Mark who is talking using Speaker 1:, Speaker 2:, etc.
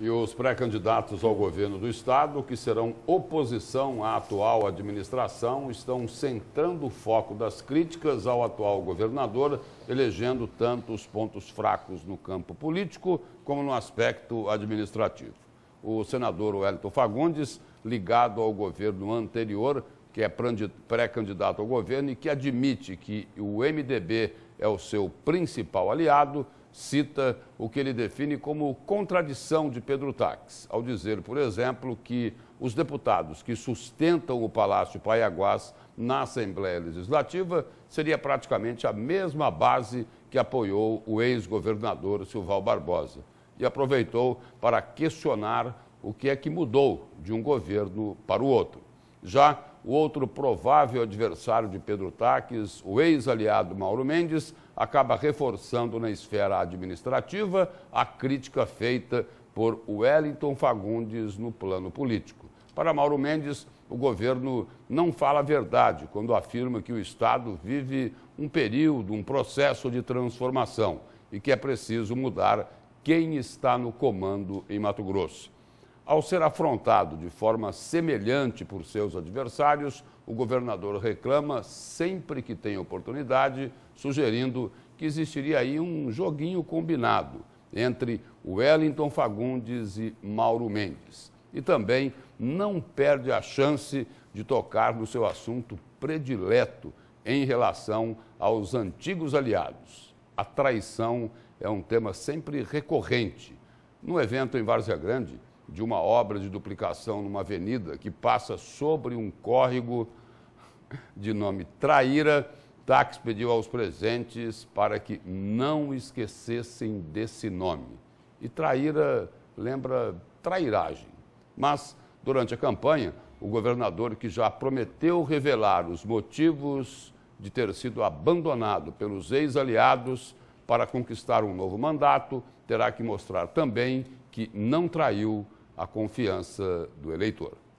Speaker 1: e os pré-candidatos ao governo do estado, que serão oposição à atual administração, estão centrando o foco das críticas ao atual governador, elegendo tanto os pontos fracos no campo político como no aspecto administrativo. O senador Wellington Fagundes, ligado ao governo anterior, que é pré-candidato ao governo e que admite que o MDB é o seu principal aliado, cita o que ele define como contradição de Pedro Taques, ao dizer, por exemplo, que os deputados que sustentam o Palácio Paiaguás na Assembleia Legislativa seria praticamente a mesma base que apoiou o ex-governador Silval Barbosa e aproveitou para questionar o que é que mudou de um governo para o outro. Já o outro provável adversário de Pedro Taques, o ex-aliado Mauro Mendes, acaba reforçando na esfera administrativa a crítica feita por Wellington Fagundes no plano político. Para Mauro Mendes, o governo não fala a verdade quando afirma que o Estado vive um período, um processo de transformação e que é preciso mudar quem está no comando em Mato Grosso. Ao ser afrontado de forma semelhante por seus adversários, o governador reclama sempre que tem oportunidade, sugerindo que existiria aí um joguinho combinado entre Wellington Fagundes e Mauro Mendes. E também não perde a chance de tocar no seu assunto predileto em relação aos antigos aliados. A traição é um tema sempre recorrente. No evento em Várzea Grande, de uma obra de duplicação numa avenida que passa sobre um córrego de nome Traíra, Tax pediu aos presentes para que não esquecessem desse nome. E Traíra lembra trairagem. Mas, durante a campanha, o governador, que já prometeu revelar os motivos de ter sido abandonado pelos ex-aliados para conquistar um novo mandato, terá que mostrar também que não traiu a confiança do eleitor.